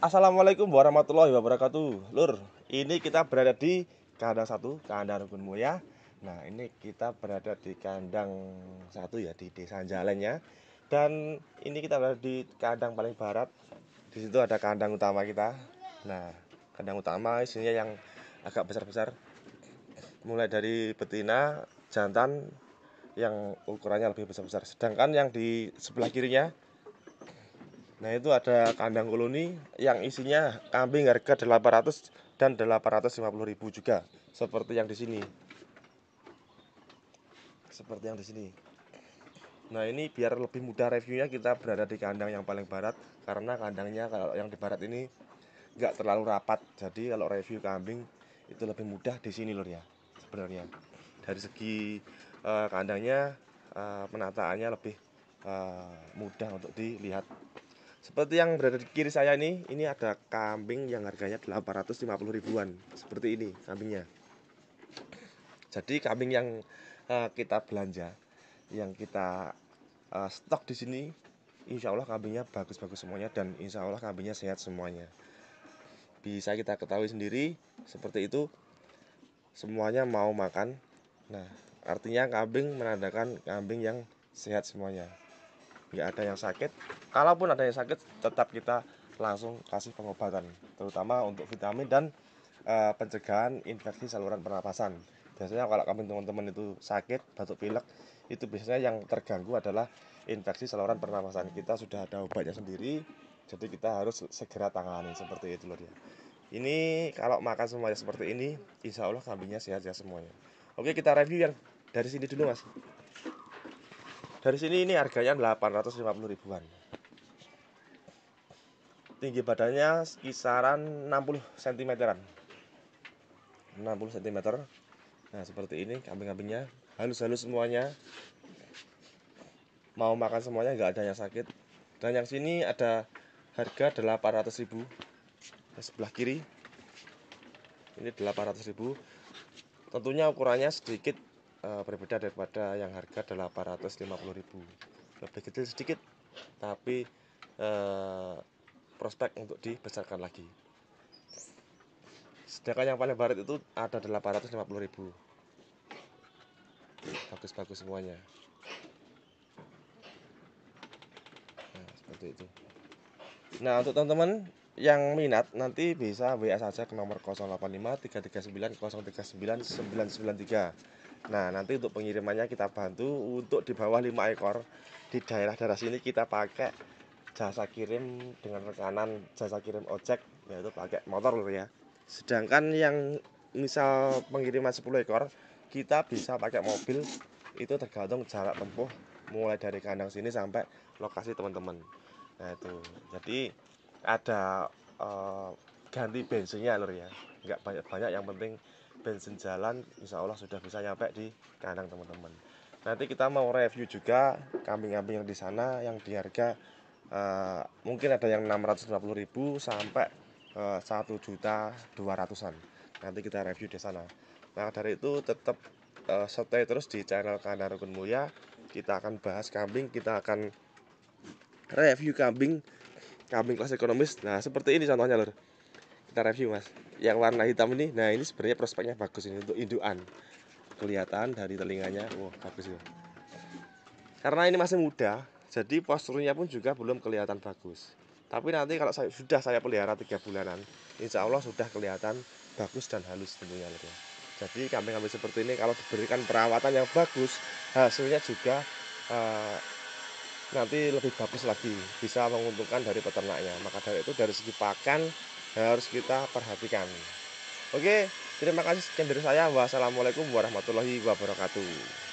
Assalamualaikum warahmatullahi wabarakatuh Lur, ini kita berada di kandang satu, kandang Rukun Mulia Nah ini kita berada di kandang satu ya, di desa Jalan ya Dan ini kita berada di kandang paling barat Di situ ada kandang utama kita Nah kandang utama isinya yang agak besar-besar Mulai dari betina, jantan yang ukurannya lebih besar-besar Sedangkan yang di sebelah kirinya Nah itu ada kandang koloni yang isinya kambing harga 800 dan 850 ribu juga seperti yang di sini. Seperti yang di sini. Nah ini biar lebih mudah reviewnya kita berada di kandang yang paling barat karena kandangnya kalau yang di barat ini nggak terlalu rapat. Jadi kalau review kambing itu lebih mudah di sini lur ya sebenarnya. Dari segi uh, kandangnya uh, penataannya lebih uh, mudah untuk dilihat seperti yang berada di kiri saya ini, ini ada kambing yang harganya 850 ribuan. Seperti ini kambingnya. Jadi kambing yang uh, kita belanja, yang kita uh, stok di sini, insya Allah kambingnya bagus-bagus semuanya dan insya Allah kambingnya sehat semuanya. Bisa kita ketahui sendiri, seperti itu semuanya mau makan. Nah, artinya kambing menandakan kambing yang sehat semuanya nggak ada yang sakit kalaupun ada yang sakit tetap kita langsung kasih pengobatan terutama untuk vitamin dan e, pencegahan infeksi saluran pernapasan biasanya kalau kami teman-teman itu sakit batuk pilek itu biasanya yang terganggu adalah infeksi saluran pernapasan kita sudah ada obatnya sendiri jadi kita harus segera tangani seperti itu loh dia ini kalau makan semuanya seperti ini insya Allah kambingnya sehat ya semuanya oke kita review yang dari sini dulu mas dari sini ini harganya 850 ribuan tinggi badannya kisaran 60 cm 60 cm nah seperti ini kambing-kambingnya halus-halus semuanya mau makan semuanya nggak ada yang sakit dan yang sini ada harga 800 ribu sebelah kiri ini 800 ribu tentunya ukurannya sedikit Eh, berbeda daripada yang harga 850.000 lebih kecil sedikit tapi uh, prospek untuk dibesarkan lagi sedangkan yang paling barat itu ada 850.000 bagus-bagus semuanya nah seperti itu nah untuk teman-teman yang minat nanti bisa WA saja ke nomor 085 339 039 993 Nah, nanti untuk pengirimannya kita bantu untuk di bawah 5 ekor di daerah-daerah sini kita pakai jasa kirim dengan rekanan jasa kirim ojek yaitu pakai motor loh ya. Sedangkan yang misal pengiriman 10 ekor kita bisa pakai mobil itu tergantung jarak tempuh mulai dari kandang sini sampai lokasi teman-teman. Nah, itu. Jadi ada uh, ganti bensinnya lur ya. Enggak banyak-banyak yang penting bensin jalan insya Allah sudah bisa nyampe di kandang teman-teman nanti kita mau review juga kambing-kambing yang di sana yang di harga uh, mungkin ada yang 650.000 sampai eh, satu juta dua ratusan. nanti kita review di sana nah dari itu tetap uh, eh, stay terus di channel Kandang Rukun Mulia kita akan bahas kambing kita akan review kambing kambing kelas ekonomis nah seperti ini contohnya lur kita review mas yang warna hitam ini nah ini sebenarnya prospeknya bagus ini untuk induan kelihatan dari telinganya wah bagus ya karena ini masih muda jadi posturnya pun juga belum kelihatan bagus tapi nanti kalau saya, sudah saya pelihara tiga bulanan insya Allah sudah kelihatan bagus dan halus tentunya ya. jadi kambing-kambing seperti ini kalau diberikan perawatan yang bagus hasilnya juga uh, nanti lebih bagus lagi bisa menguntungkan dari peternaknya maka dari itu dari segi pakan harus kita perhatikan oke terima kasih sekian dari saya wassalamualaikum warahmatullahi wabarakatuh